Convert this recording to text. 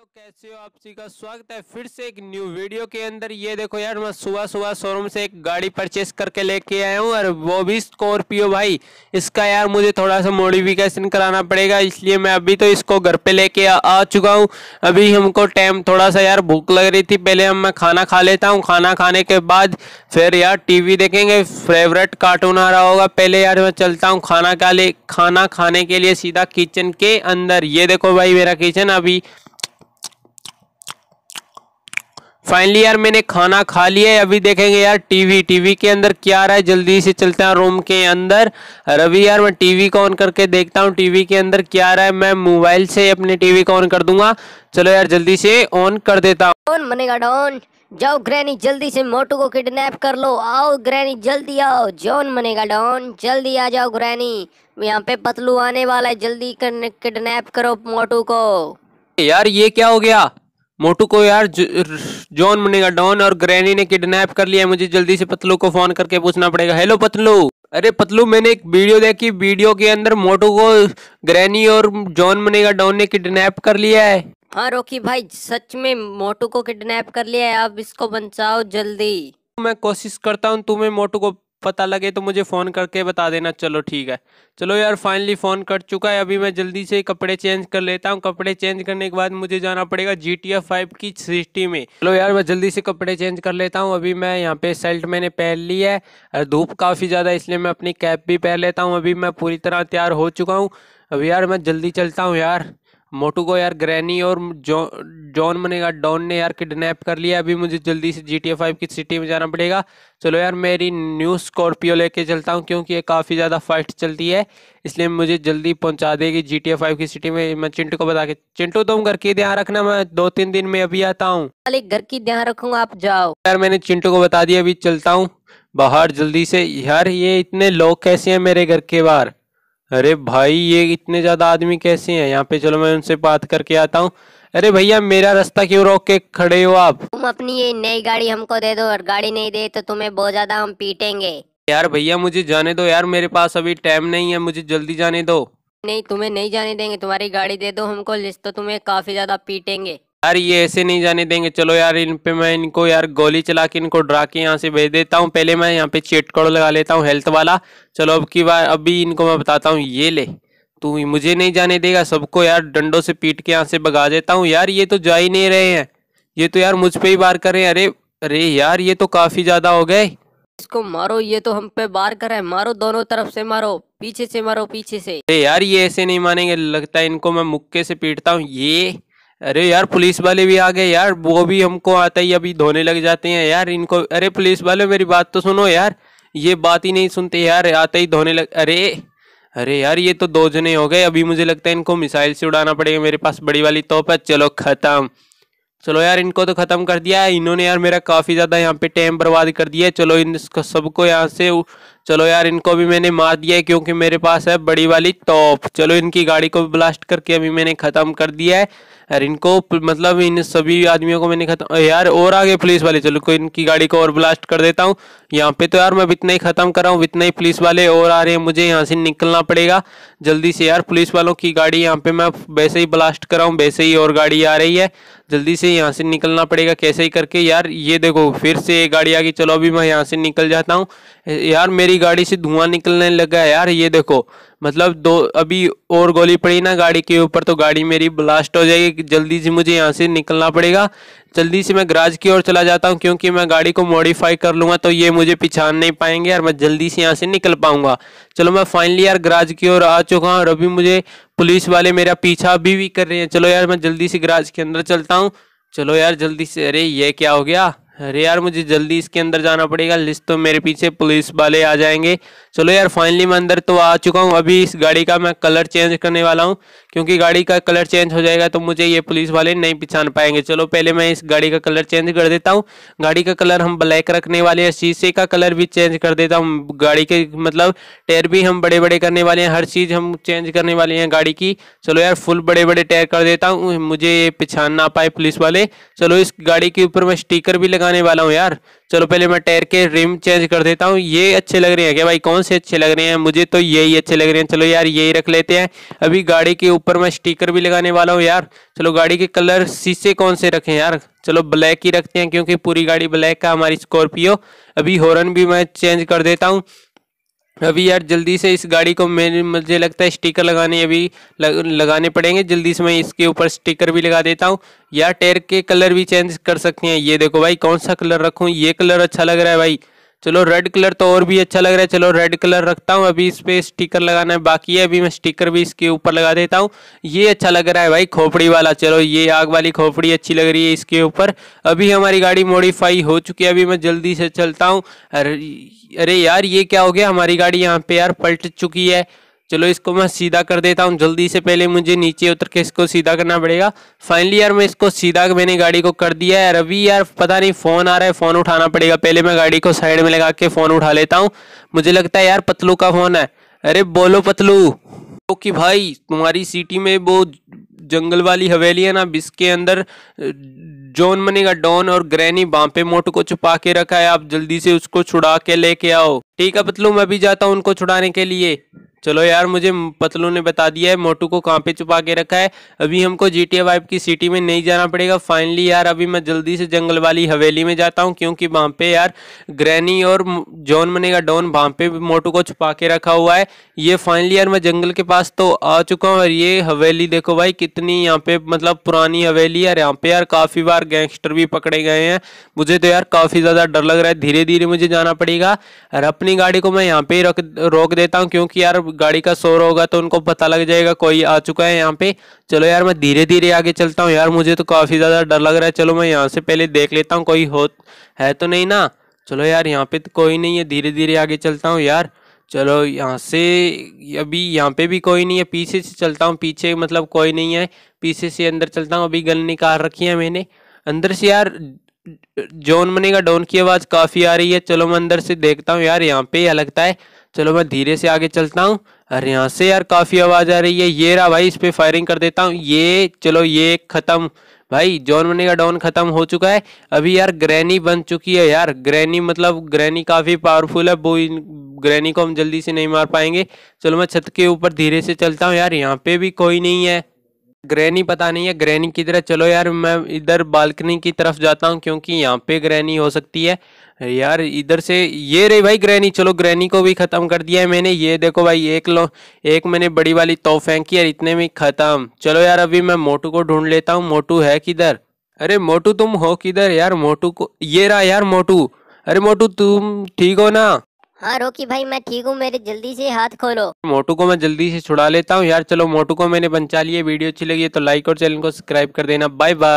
hello कैसे हो आप सभी का स्वागत है फिर से एक न्यू वीडियो के अंदर ये देखो यार मैं सुबह सुबह शोरूम से एक गाड़ी परचेस करके लेके आया हूँ और वो भी स्कॉर्पियो भाई इसका यार मुझे थोड़ा सा मॉडिफिकेशन कराना पड़ेगा इसलिए मैं अभी तो इसको घर पे लेके आ, आ चुका हूँ अभी हमको टाइम थोड़ा सा यार भूख लग रही थी पहले हम मैं खाना खा लेता हूँ खाना खाने के बाद फिर यार टी देखेंगे फेवरेट कार्टून आ रहा होगा पहले यार मैं चलता हूँ खाना खा ले खाना खाने के लिए सीधा किचन के अंदर ये देखो भाई मेरा किचन अभी फाइनली यार मैंने खाना खा लिया है अभी देखेंगे यार टीवी टीवी के अंदर क्या आ रहा है जल्दी से चलते हैं रूम के अंदर रवि यार मैं टीवी को ऑन करके देखता हूँ टीवी के अंदर क्या आ रहा है मैं मोबाइल से अपने टीवी को ऑन कर दूंगा चलो यार जल्दी से ऑन कर देता हूँ मनेगा डॉन जाओ ग्रैनी जल्दी से मोटू को किडनैप कर लो आओ ग्रैनी जल्दी आओ जॉन मनेगा डॉन जल्दी आ जाओ ग्रैनी यहाँ पे पतलू आने वाला है जल्दी किडनैप करो मोटू को यार ये क्या हो गया मोटू को यार जॉन बनेगा डॉन और ग्रैनी ने किडनैप कर लिया मुझे जल्दी से पतलू को फोन करके पूछना पड़ेगा हेलो पतलू अरे पतलू मैंने एक वीडियो देखी वीडियो के अंदर मोटू को ग्रैनी और जॉन मनेगा डॉन ने किडनैप कर लिया है हाँ रोकी भाई सच में मोटू को किडनैप कर लिया है अब इसको बचाओ जल्दी मैं कोशिश करता हूँ तुम्हें मोटू को पता लगे तो मुझे फ़ोन करके बता देना चलो ठीक है चलो यार फाइनली फ़ोन कर चुका है अभी मैं जल्दी से कपड़े चेंज कर लेता हूँ कपड़े चेंज करने के बाद मुझे जाना पड़ेगा जी टी एफ फाइव की सिक्सटी में चलो यार मैं जल्दी से कपड़े चेंज कर लेता हूँ अभी मैं यहाँ पे शर्ट मैंने पहन ली है और धूप काफ़ी ज़्यादा इसलिए मैं अपनी कैप भी पहन लेता हूँ अभी मैं पूरी तरह तैयार हो चुका हूँ अभी यार मैं जल्दी चलता हूँ यार मोटू को यार ग्रैनी और जॉन जौ, मनेगा डॉन ने यार किडनैप कर लिया अभी मुझे जल्दी से जी टी फाइव की सिटी में जाना पड़ेगा चलो यार मेरी न्यू स्कॉर्पियो लेके चलता हूँ क्योंकि ये काफ़ी ज़्यादा फास्ट चलती है इसलिए मुझे जल्दी पहुँचा देगी जी टी फाइव की सिटी में मैं चिंटू को बता के चिंटू तुम घर की ध्यान रखना मैं दो तीन दिन में अभी आता हूँ घर की ध्यान रखूंगा आप जाओ यार मैंने चिंटू को बता दिया अभी चलता हूँ बाहर जल्दी से यार ये इतने लोग कैसे हैं मेरे घर के बाहर अरे भाई ये इतने ज्यादा आदमी कैसे हैं यहाँ पे चलो मैं उनसे बात करके आता हूँ अरे भैया मेरा रास्ता क्यों रोक के खड़े हो आप तुम अपनी ये नई गाड़ी हमको दे दो और गाड़ी नहीं दे तो तुम्हें बहुत ज्यादा हम पीटेंगे यार भैया मुझे जाने दो यार मेरे पास अभी टाइम नहीं है मुझे जल्दी जाने दो नहीं तुम्हें नहीं जाने देंगे तुम्हारी गाड़ी दे दो हमको लिस्ट तो तुम्हें काफी ज्यादा पीटेंगे यार ये ऐसे नहीं जाने देंगे चलो यार इन पे मैं इनको यार गोली चला के इनको ड्रा के यहाँ से भेज देता हूँ पहले मैं यहाँ पे चेट कोड लगा लेता हूँ हेल्थ वाला चलो अब की बार अभी इनको मैं बताता हूँ ये ले तू मुझे नहीं जाने देगा सबको यार डंडों से पीट के यहाँ से भगा देता हूँ यार ये तो जा ही नहीं रहे हैं ये तो यार मुझ पर ही बार कर रहे हैं अरे अरे यार ये तो काफ़ी ज़्यादा हो गए इसको मारो ये तो हम पे बार कर रहा है मारो दोनों तरफ से मारो पीछे से मारो पीछे से अरे यार ये ऐसे नहीं मानेंगे लगता है इनको मैं मुक्के से पीटता हूँ ये अरे यार पुलिस वाले भी आ गए यार वो भी हमको आता ही अभी धोने लग जाते हैं यार इनको अरे पुलिस वाले मेरी बात तो सुनो यार ये बात ही नहीं सुनते यार आते ही धोने लग अरे अरे यार ये तो दो जने हो गए अभी मुझे लगता है इनको मिसाइल से उड़ाना पड़ेगा मेरे पास बड़ी वाली तोप है चलो ख़त्म चलो यार इनको तो ख़त्म कर दिया है इन्होंने यार मेरा काफ़ी ज़्यादा यहाँ पे टाइम बर्बाद कर दिया है चलो इन सबको यहाँ से चलो यार इनको भी मैंने मार दिया है क्योंकि मेरे पास है बड़ी वाली टॉप चलो इनकी गाड़ी को भी ब्लास्ट करके अभी मैंने ख़त्म कर दिया है यार इनको मतलब इन सभी आदमियों को मैंने ख़त्म यार और आगे पुलिस वाले चलो कोई इनकी गाड़ी को और ब्लास्ट कर देता हूँ यहाँ पे तो यार मैं इतना ही ख़त्म कर रहा हूँ इतना ही पुलिस वाले और आ रहे हैं मुझे यहाँ से निकलना पड़ेगा जल्दी से यार पुलिस वालों की गाड़ी यहाँ पे मैं वैसे ही ब्लास्ट कर रहा हूँ वैसे ही और गाड़ी आ रही है जल्दी से यहाँ से निकलना पड़ेगा कैसे ही करके यार ये देखो फिर से गाड़ी आ गई चलो अभी मैं यहाँ से निकल जाता हूँ यार मेरी गाड़ी से धुआं निकलने लगा यार ये देखो मतलब दो अभी और गोली पड़ी ना गाड़ी के ऊपर तो गाड़ी मेरी ब्लास्ट हो जाएगी जल्दी से मुझे यहाँ से निकलना पड़ेगा जल्दी से मैं गराज की ओर चला जाता हूँ क्योंकि मैं गाड़ी को मॉडिफाई कर लूँगा तो ये मुझे पिछान नहीं पाएंगे यार मैं जल्दी से यहाँ से निकल पाऊँगा चलो मैं फाइनली यार गराज की ओर आ चुका हूँ और अभी मुझे पुलिस वाले मेरा पीछा अभी भी कर रहे हैं चलो यार मैं जल्दी से गराज के अंदर चलता हूँ चलो यार जल्दी से अरे ये क्या हो गया अरे यार मुझे जल्दी इसके अंदर जाना पड़ेगा लिस्ट तो मेरे पीछे पुलिस वाले आ जाएंगे चलो यार फाइनली मैं अंदर तो आ चुका हूँ अभी इस गाड़ी का मैं कलर चेंज करने वाला हूँ क्योंकि गाड़ी का कलर चेंज हो जाएगा तो मुझे ये पुलिस वाले नहीं पहचान पाएंगे चलो पहले मैं इस गाड़ी का कलर चेंज कर देता हूँ गाड़ी का कलर हम ब्लैक रखने वाले हैं शीशे का कलर भी चेंज कर देता हूँ गाड़ी के मतलब टायर भी हम बड़े बड़े करने वाले हैं हर चीज़ हम चेंज करने वाले हैं गाड़ी की चलो यार फुल बड़े बड़े टायर कर देता हूँ मुझे ये पहचान ना पाए पुलिस वाले चलो इस गाड़ी के ऊपर मैं स्टीकर भी लगाने वाला हूँ यार चलो पहले मैं टायर के रिम चेंज कर देता हूँ ये अच्छे लग रहे हैं क्या भाई कौन से अच्छे लग रहे हैं मुझे तो यही अच्छे लग रहे हैं चलो यार यही रख लेते हैं अभी गाड़ी के ऊपर मैं स्टिकर भी लगाने वाला हूँ यार चलो गाड़ी के कलर शीशे कौन से रखें यार चलो ब्लैक ही रखते हैं क्योंकि पूरी गाड़ी ब्लैक का हमारी स्कॉर्पियो अभी हॉर्न भी मैं चेंज कर देता हूँ अभी यार जल्दी से इस गाड़ी को मेरे मुझे लगता है स्टिकर लगाने अभी लग, लगाने पड़ेंगे जल्दी से मैं इसके ऊपर स्टिकर भी लगा देता हूँ या टेर के कलर भी चेंज कर सकते हैं ये देखो भाई कौन सा कलर रखूँ ये कलर अच्छा लग रहा है भाई चलो रेड कलर तो और भी अच्छा लग रहा है चलो रेड कलर रखता हूँ अभी इस पर स्टिकर लगाना बाकी है अभी मैं स्टिकर भी इसके ऊपर लगा देता हूँ ये अच्छा लग रहा है भाई खोपड़ी वाला चलो ये आग वाली खोपड़ी अच्छी लग रही है इसके ऊपर अभी हमारी गाड़ी मॉडिफाई हो चुकी है अभी मैं जल्दी से चलता हूँ अरे यार ये क्या हो गया हमारी गाड़ी यहाँ पे यार पलट चुकी है चलो इसको मैं सीधा कर देता हूँ जल्दी से पहले मुझे नीचे उतर के इसको सीधा करना पड़ेगा फाइनली यार मैं इसको सीधा मैंने गाड़ी को कर दिया है अभी यार पता नहीं फ़ोन आ रहा है फ़ोन उठाना पड़ेगा पहले मैं गाड़ी को साइड में लगा के फ़ोन उठा लेता हूँ मुझे लगता है यार पतलू का फ़ोन है अरे बोलो पतलू तो कि भाई तुम्हारी सिटी में वो जंगल वाली हवेली है ना इसके अंदर जोन बनेगा डॉन और ग्रैनी बांपे मोट को छुपा के रखा है आप जल्दी से उसको छुड़ा के लेके आओ ठीक है पतलू मैं भी जाता हूँ उनको छुड़ाने के लिए चलो यार मुझे पतलू ने बता दिया है मोटू को कहाँ पे छुपा के रखा है अभी हमको जी टी वाइब की सिटी में नहीं जाना पड़ेगा फाइनली यार अभी मैं जल्दी से जंगल वाली हवेली में जाता हूँ क्योंकि वहाँ पे यार ग्रैनी और जॉन बनेगा डॉन वहाँ पे मोटू को छुपा के रखा हुआ है ये फाइनली यार मैं जंगल के पास तो आ चुका हूँ और ये हवेली देखो भाई कितनी यहाँ पे मतलब पुरानी हवेली यार यहाँ पे यार काफ़ी बार गैंगस्टर भी पकड़े गए हैं मुझे तो यार काफ़ी ज़्यादा डर लग रहा है धीरे धीरे मुझे जाना पड़ेगा और अपनी गाड़ी को मैं यहाँ पे रोक देता हूँ क्योंकि यार गाड़ी का शोर होगा तो उनको पता लग जाएगा कोई आ चुका है यहाँ पे चलो यार मैं धीरे धीरे आगे चलता हूँ यार मुझे तो काफ़ी ज़्यादा डर लग रहा है चलो मैं यहाँ से पहले देख लेता हूँ कोई हो है तो नहीं ना चलो यार यहाँ पे तो कोई नहीं है धीरे धीरे आगे चलता हूँ यार चलो यहाँ से अभी यहाँ पे भी कोई नहीं है पीछे से चलता हूँ पीछे मतलब कोई नहीं है पीछे से अंदर चलता हूँ अभी गल निकाल रखी है मैंने अंदर से यार जोन मनी का डोन की आवाज़ काफ़ी आ रही है चलो मैं अंदर से देखता हूँ यार यहाँ पे यह लगता है चलो मैं धीरे से आगे चलता हूँ अरे यहाँ से यार काफ़ी आवाज़ आ रही है ये रहा भाई इस पर फायरिंग कर देता हूँ ये चलो ये ख़त्म भाई जॉन मनी का डॉन खत्म हो चुका है अभी यार ग्रैनी बन चुकी है यार ग्रैनी मतलब ग्रैनी काफ़ी पावरफुल है वो ग्रैनी को हम जल्दी से नहीं मार पाएंगे चलो मैं छत के ऊपर धीरे से चलता हूँ यार यहाँ पे भी कोई नहीं है ग्रैनी पता नहीं है ग्रैनी की तरह चलो यार मैं इधर बालकनी की तरफ जाता हूँ क्योंकि यहाँ पे ग्रैनी हो सकती है यार इधर से ये रही भाई ग्रैनी चलो ग्रैनी को भी ख़त्म कर दिया है मैंने ये देखो भाई एक लो एक मैंने बड़ी वाली तो फेंकी यार इतने में ख़त्म चलो यार अभी मैं मोटू को ढूंढ लेता हूँ मोटू है किधर अरे मोटू तुम हो किधर यार मोटू को ये रहा यार मोटू अरे मोटू तुम ठीक हो ना हाँ रोकी भाई मैं ठीक हूँ मेरे जल्दी से हाथ खोलो मोटू को मैं जल्दी से छुड़ा लेता हूँ यार चलो मोटू को मैंने बचा लिया वीडियो अच्छी लगी है तो लाइक और चैनल को सब्सक्राइब कर देना बाय बाय